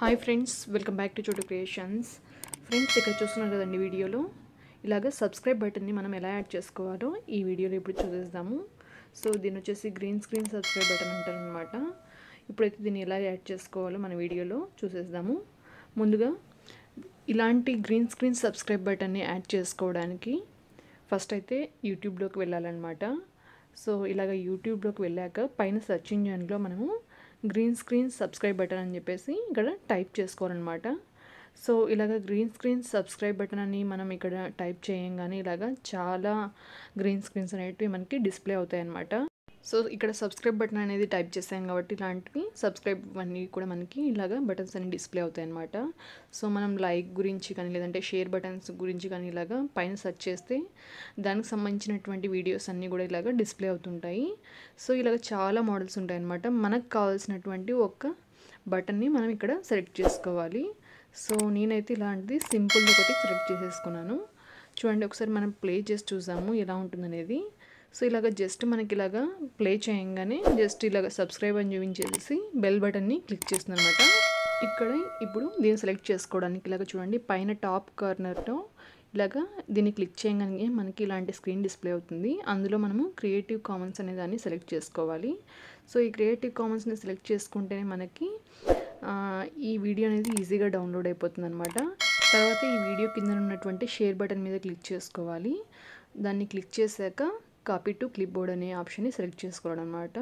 hi friends welcome back to Chotu creations friends ఇక్కడ చూస్తున్నారు కదండి వీడియోలో ఇలాగ సబ్స్క్రైబ్ బటన్ని మనం ఎలా యాడ్ చేసుకోవాలో ఈ వీడియోలో ఇప్పుడు చూసేద్దాము సో దీని వచ్చేసి గ్రీన్ స్క్రీన్ సబ్స్క్రైబ్ బటన్ అంటారనమాట ఇప్పుడైతే దీన్ని ఎలా యాడ్ చేసుకోవాలో మన వీడియోలో చూసేద్దాము ముందుగా ఇలాంటి గ్రీన్ స్క్రీన్ సబ్స్క్రైబ్ బటన్ని యాడ్ చేసుకోవడానికి ఫస్ట్ అయితే యూట్యూబ్లోకి వెళ్ళాలన్నమాట సో ఇలాగ యూట్యూబ్లోకి వెళ్ళాక పైన సర్చ్ ఇంజన్లో మనము గ్రీన్ స్క్రీన్ సబ్స్క్రైబ్ బటన్ అని చెప్పేసి ఇక్కడ టైప్ చేసుకోవాలన్నమాట సో ఇలాగ గ్రీన్ స్క్రీన్ సబ్స్క్రైబ్ బటన్ అని మనం ఇక్కడ టైప్ చేయంగానే ఇలాగ చాలా గ్రీన్ స్క్రీన్స్ అనేటివి మనకి డిస్ప్లే అవుతాయి అన్నమాట సో ఇక్కడ సబ్స్క్రైబ్ బటన్ అనేది టైప్ చేసాం కాబట్టి ఇలాంటివి సబ్స్క్రైబ్ అన్నీ కూడా మనకి ఇలాగా బటన్స్ అన్ని డిస్ప్లే అవుతాయి అనమాట సో మనం లైక్ గురించి కానీ లేదంటే షేర్ బటన్స్ గురించి కానీ ఇలాగా పైన సెర్చ్ చేస్తే దానికి సంబంధించినటువంటి వీడియోస్ అన్నీ కూడా ఇలాగా డిస్ప్లే అవుతుంటాయి సో ఇలాగ చాలా మోడల్స్ ఉంటాయి అనమాట మనకు కావాల్సినటువంటి ఒక బటన్ని మనం ఇక్కడ సెలెక్ట్ చేసుకోవాలి సో నేనైతే ఇలాంటిది సింపుల్ ఒకటి సెలెక్ట్ చేసేసుకున్నాను చూడండి ఒకసారి మనం ప్లే చేసి చూసాము ఎలా ఉంటుందనేది సో ఇలాగ జస్ట్ మనకి ఇలాగ ప్లే చేయంగానే జస్ట్ ఇలాగ సబ్స్క్రైబ్ అని చూపించేసి బెల్ బటన్ని క్లిక్ చేస్తుంది అనమాట ఇక్కడ ఇప్పుడు దీన్ని సెలెక్ట్ చేసుకోవడానికి ఇలాగ చూడండి పైన టాప్ కార్నర్తో ఇలాగా దీన్ని క్లిక్ చేయగానే మనకి ఇలాంటి స్క్రీన్ డిస్ప్లే అవుతుంది అందులో మనము క్రియేటివ్ కామన్స్ అనే దాన్ని సెలెక్ట్ చేసుకోవాలి సో ఈ క్రియేటివ్ కామన్స్ని సెలెక్ట్ చేసుకుంటేనే మనకి ఈ వీడియో అనేది ఈజీగా డౌన్లోడ్ అయిపోతుంది అనమాట తర్వాత ఈ వీడియో కింద ఉన్నటువంటి షేర్ బటన్ మీద క్లిక్ చేసుకోవాలి దాన్ని క్లిక్ చేశాక కాపీ టు క్లిప్ బోర్డ్ అనే ఆప్షన్ని సెలెక్ట్ చేసుకోవడం అనమాట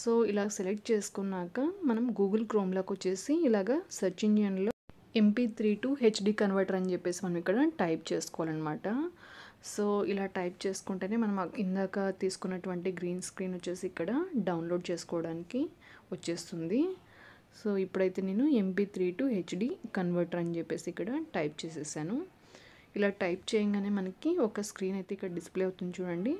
సో ఇలా సెలెక్ట్ చేసుకున్నాక మనం గూగుల్ క్రోమ్లోకి వచ్చేసి ఇలాగ సెర్చ్ ఇంజిన్లో MP three to HD converter అని చెప్పేసి మనం ఇక్కడ టైప్ చేసుకోవాలన్నమాట సో ఇలా టైప్ చేసుకుంటేనే మనం ఇందాక తీసుకున్నటువంటి గ్రీన్ స్క్రీన్ వచ్చేసి ఇక్కడ డౌన్లోడ్ చేసుకోవడానికి వచ్చేస్తుంది సో ఇప్పుడైతే నేను MP three to HD converter అని చెప్పేసి ఇక్కడ టైప్ చేసేసాను ఇలా టైప్ చేయగానే మనకి ఒక స్క్రీన్ అయితే ఇక్కడ డిస్ప్లే అవుతుంది చూడండి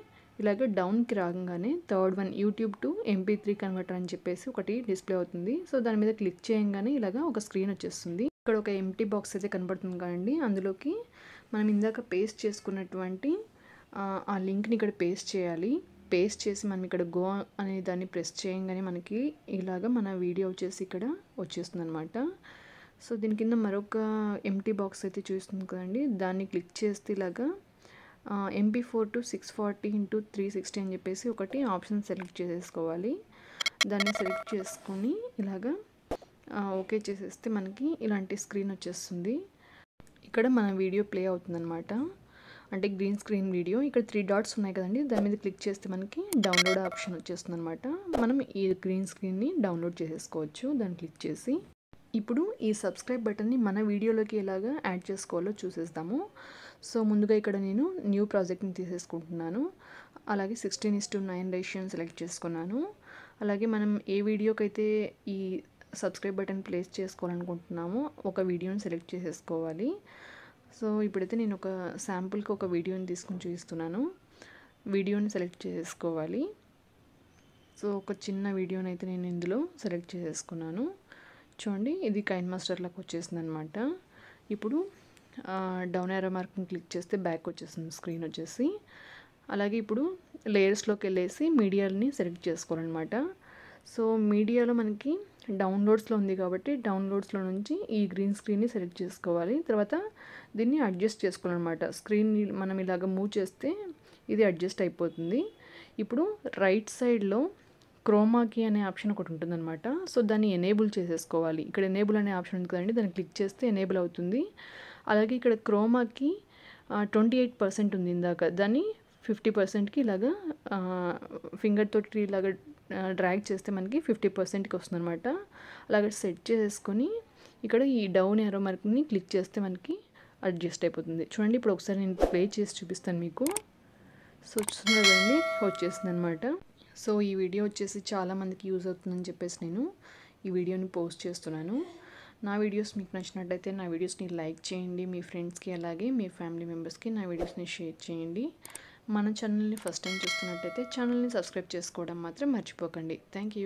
ఇలాగే డౌన్కి రాగానే third one YouTube to MP three converter అని చెప్పేసి ఒకటి డిస్ప్లే అవుతుంది సో దాని మీద క్లిక్ చేయగానే ఇలాగా ఒక స్క్రీన్ వచ్చేస్తుంది ఇక్కడ ఒక ఎంటీ బాక్స్ అయితే కనబడుతుంది కదండి అందులోకి మనం ఇందాక పేస్ట్ చేసుకున్నటువంటి ఆ లింక్ని ఇక్కడ పేస్ట్ చేయాలి పేస్ట్ చేసి మనం ఇక్కడ గో అనే దాన్ని ప్రెస్ చేయగానే మనకి ఇలాగ మన వీడియో వచ్చేసి ఇక్కడ వచ్చేస్తుంది అనమాట సో దీని కింద మరొక ఎంటీ బాక్స్ అయితే చూస్తుంది కదండి దాన్ని క్లిక్ చేస్తే ఇలాగా MP four to six forty into three sixty అని చెప్పేసి ఒకటి ఆప్షన్ సెలెక్ట్ చేసేసుకోవాలి దాన్ని సెలెక్ట్ చేసుకొని ఇలాగా ఓకే చేసేస్తే మనకి ఇలాంటి స్క్రీన్ వచ్చేస్తుంది ఇక్కడ మన వీడియో ప్లే అవుతుందన్నమాట అంటే గ్రీన్ స్క్రీన్ వీడియో ఇక్కడ త్రీ డాట్స్ ఉన్నాయి కదండి దాని మీద క్లిక్ చేస్తే మనకి డౌన్లోడ్ ఆప్షన్ వచ్చేస్తుంది అనమాట మనం ఈ గ్రీన్ స్క్రీన్ని డౌన్లోడ్ చేసేసుకోవచ్చు దాన్ని క్లిక్ చేసి ఇప్పుడు ఈ సబ్స్క్రైబ్ బటన్ని మన వీడియోలోకి ఎలాగా యాడ్ చేసుకోవాలో చూసేస్తాము సో ముందుగా ఇక్కడ నేను న్యూ ప్రాజెక్ట్ని తీసేసుకుంటున్నాను అలాగే సిక్స్టీన్ ఇస్ టు నైన్ రేషియోని సెలెక్ట్ చేసుకున్నాను అలాగే మనం ఏ వీడియోకి అయితే ఈ సబ్స్క్రైబ్ బటన్ ప్లేస్ చేసుకోవాలనుకుంటున్నామో ఒక వీడియోని సెలెక్ట్ చేసేసుకోవాలి సో ఇప్పుడైతే నేను ఒక శాంపుల్కి ఒక వీడియోని తీసుకుని చూపిస్తున్నాను వీడియోని సెలెక్ట్ చేసేసుకోవాలి సో ఒక చిన్న వీడియోని అయితే నేను ఇందులో సెలెక్ట్ చేసేసుకున్నాను చూడండి ఇది కైన్ మాస్టర్లకు వచ్చేసింది అనమాట ఇప్పుడు డౌన్ ఎరో మార్క్ని క్లిక్ చేస్తే బ్యాక్ వచ్చేస్తుంది స్క్రీన్ వచ్చేసి అలాగే ఇప్పుడు లేయర్స్లోకి వెళ్ళేసి మీడియాని సెలెక్ట్ చేసుకోవాలన్నమాట సో మీడియాలో మనకి డౌన్లోడ్స్లో ఉంది కాబట్టి డౌన్లోడ్స్లో నుంచి ఈ గ్రీన్ స్క్రీన్ని సెలెక్ట్ చేసుకోవాలి తర్వాత దీన్ని అడ్జస్ట్ చేసుకోవాలన్నమాట స్క్రీన్ మనం ఇలాగ మూవ్ చేస్తే ఇది అడ్జస్ట్ అయిపోతుంది ఇప్పుడు రైట్ సైడ్లో క్రోమాకి అనే ఆప్షన్ ఒకటి ఉంటుందన్నమాట సో దాన్ని ఎనేబుల్ చేసేసుకోవాలి ఇక్కడ ఎనేబుల్ అనే ఆప్షన్ ఉంది కదండి దాన్ని క్లిక్ చేస్తే ఎనేబుల్ అవుతుంది అలాగే ఇక్కడ క్రోమాకి ట్వంటీ ఎయిట్ పర్సెంట్ ఉంది ఇందాక దాన్ని ఫిఫ్టీ పర్సెంట్కి ఇలాగా తోటి ఇలాగా డ్రాగ్ చేస్తే మనకి ఫిఫ్టీ పర్సెంట్కి వస్తుంది అనమాట అలాగే సెట్ చేసేసుకొని ఇక్కడ ఈ డౌన్ ఎరో మార్క్ని క్లిక్ చేస్తే మనకి అడ్జస్ట్ అయిపోతుంది చూడండి ఇప్పుడు ఒకసారి నేను ప్లే చేసి చూపిస్తాను మీకు సో చూడండి వచ్చేసింది అనమాట సో ఈ వీడియో వచ్చేసి చాలామందికి యూజ్ అవుతుందని చెప్పేసి నేను ఈ వీడియోని పోస్ట్ చేస్తున్నాను నా వీడియోస్ మీకు నచ్చినట్లయితే నా వీడియోస్ని లైక్ చేయండి మీ ఫ్రెండ్స్కి అలాగే మీ ఫ్యామిలీ మెంబర్స్కి నా వీడియోస్ని షేర్ చేయండి మన ఛానల్ని ఫస్ట్ టైం చూస్తున్నట్టయితే ఛానల్ని సబ్స్క్రైబ్ చేసుకోవడం మాత్రం మర్చిపోకండి థ్యాంక్